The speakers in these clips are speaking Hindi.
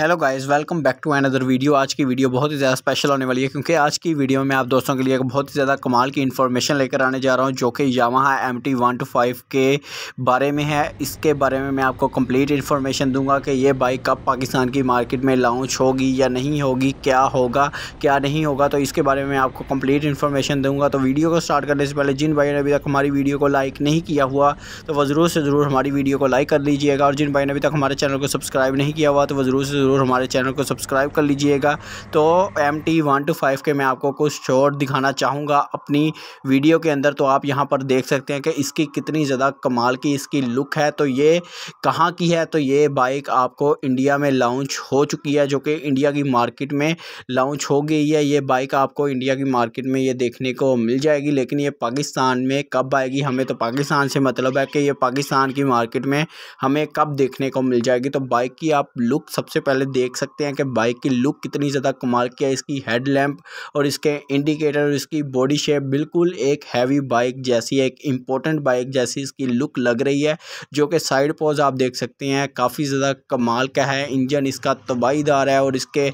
hello guys welcome back to another video आज की वीडियो बहुत ही ज़्यादा स्पेशल होने वाली है क्योंकि आज की वीडियो में आप दोस्तों के लिए एक बहुत ही ज़्यादा कमाल की इन्फॉर्मेशन लेकर आने जा रहा हूं जो कि Yamaha M T one two five के बारे में है इसके बारे में मैं आपको कंप्लीट इन्फॉर्मेशन दूंगा कि ये बाइक कब पाकिस्तान की मार्केट में लॉन्च होगी या नहीं होगी क्या होगा क्या नहीं होगा तो इसके बारे में आपको कम्प्लीट इन्फॉर्मेशन दूंगा तो वीडियो को स्टार्ट करने से पहले जिन भाई ने अभी तक हमारी वीडियो को लाइक नहीं किया हुआ तो वह ज़रूर से ज़रूर हमारी वीडियो को लाइक कर लीजिएगा और जिन भाई ने अभी तक हमारे चैनल को सब्सक्राइब नहीं किया हुआ तो वह ज़रूर ज़रूर हमारे चैनल को सब्सक्राइब कर लीजिएगा तो M T one two five के मैं आपको कुछ शॉर्ट दिखाना चाहूँगा अपनी वीडियो के अंदर तो आप यहाँ पर देख सकते हैं कि इसकी कितनी ज़्यादा कमाल की इसकी लुक है तो ये कहाँ की है तो ये बाइक आपको इंडिया में लॉन्च हो चुकी है जो कि इंडिया की मार्केट में लॉन्च हो गई है ये बाइक आपको इंडिया की मार्केट में ये देखने को मिल जाएगी लेकिन ये पाकिस्तान में कब आएगी हमें तो पाकिस्तान से मतलब है कि ये पाकिस्तान की मार्केट में हमें कब देखने को मिल जाएगी तो बाइक की आप लुक सबसे पहले देख सकते हैं कि बाइक की लुक कितनी ज़्यादा कमाल की है इसकी हेडलैम्प और इसके इंडिकेटर और इसकी बॉडी शेप बिल्कुल एक हैवी बाइक जैसी एक इम्पोर्टेंट बाइक जैसी इसकी लुक लग रही है जो कि साइड पोज आप देख सकते हैं काफ़ी ज़्यादा कमाल का है इंजन इसका तबाहीदार है और इसके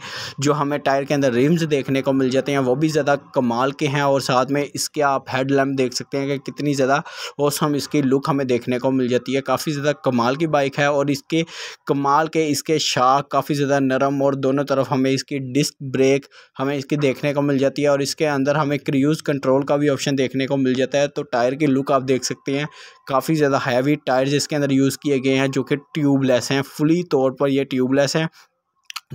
जो हमें टायर के अंदर रिम्स देखने को मिल जाते हैं वो भी ज़्यादा कमाल के हैं और साथ में इसके आप हेड लैम्प देख सकते हैं कि कितनी ज़्यादा औसम इसकी लुक हमें देखने को मिल जाती है काफ़ी ज़्यादा कमाल की बाइक है और इसके कमाल के इसके शाख काफ़ी ज़्यादा नरम और दोनों तरफ हमें इसकी डिस्क ब्रेक हमें इसकी देखने को मिल जाती है और इसके अंदर हमें क्रूज़ कंट्रोल का भी ऑप्शन देखने को मिल जाता है तो टायर की लुक आप देख सकते हैं काफ़ी ज़्यादा हैवी टायर्स इसके अंदर यूज़ किए गए हैं जो कि ट्यूबलेस हैं फुली तौर पर यह ट्यूबलेस हैं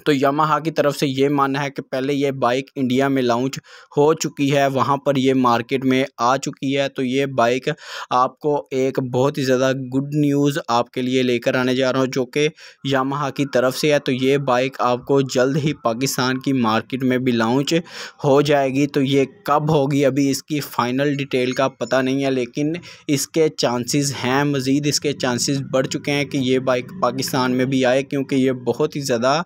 तो यमाहा की तरफ से ये मानना है कि पहले ये बाइक इंडिया में लॉन्च हो चुकी है वहाँ पर ये मार्केट में आ चुकी है तो ये बाइक आपको एक बहुत ही ज़्यादा गुड न्यूज़ आपके लिए लेकर आने जा रहा हूँ जो कि यमाहा की तरफ से है तो ये बाइक आपको जल्द ही पाकिस्तान की मार्केट में भी लॉन्च हो जाएगी तो ये कब होगी अभी इसकी फ़ाइनल डिटेल का पता नहीं है लेकिन इसके चांसेस हैं मज़ीद इसके चांसेस बढ़ चुके हैं कि ये बाइक पाकिस्तान में भी आए क्योंकि ये बहुत ही ज़्यादा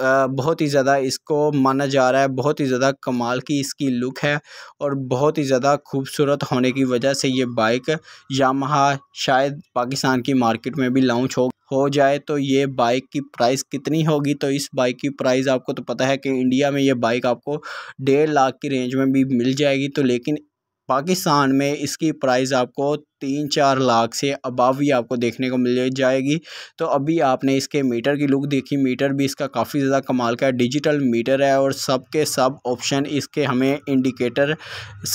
बहुत ही ज़्यादा इसको माना जा रहा है बहुत ही ज़्यादा कमाल की इसकी लुक है और बहुत ही ज़्यादा खूबसूरत होने की वजह से ये बाइक यामाहा शायद पाकिस्तान की मार्केट में भी लॉन्च हो हो जाए तो ये बाइक की प्राइस कितनी होगी तो इस बाइक की प्राइस आपको तो पता है कि इंडिया में ये बाइक आपको डेढ़ लाख की रेंज में भी मिल जाएगी तो लेकिन पाकिस्तान में इसकी प्राइस आपको तीन चार लाख से अबाव ही आपको देखने को मिल जाएगी तो अभी आपने इसके मीटर की लुक देखी मीटर भी इसका काफ़ी ज़्यादा कमाल का है डिजिटल मीटर है और सब के सब ऑप्शन इसके हमें इंडिकेटर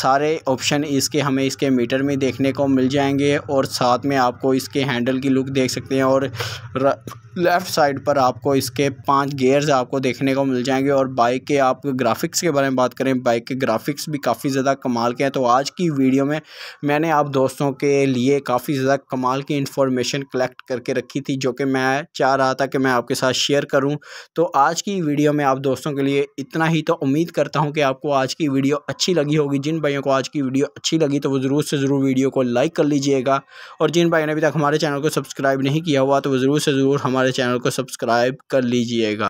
सारे ऑप्शन इसके हमें इसके मीटर में देखने को मिल जाएंगे और साथ में आपको इसके हैंडल की लुक देख सकते हैं और लेफ़्ट साइड पर आपको इसके पांच गेयर्स आपको देखने को मिल जाएंगे और बाइक के आप ग्राफिक्स के बारे में बात करें बाइक के ग्राफिक्स भी काफ़ी ज़्यादा कमाल के हैं तो आज की वीडियो में मैंने आप दोस्तों के के लिए काफ़ी ज़्यादा कमाल की इन्फॉर्मेशन कलेक्ट करके रखी थी जो कि मैं चाह रहा था कि मैं आपके साथ शेयर करूं तो आज की वीडियो में आप दोस्तों के लिए इतना ही तो उम्मीद करता हूं कि आपको आज की वीडियो अच्छी लगी होगी जिन भाइयों को आज की वीडियो अच्छी लगी तो वो ज़रूर से ज़रूर वीडियो को लाइक कर लीजिएगा और जिन भाइयों ने अभी तक हमारे चैनल को सब्सक्राइब नहीं किया हुआ तो वो ज़रूर से ज़रूर हमारे चैनल को सब्सक्राइब कर लीजिएगा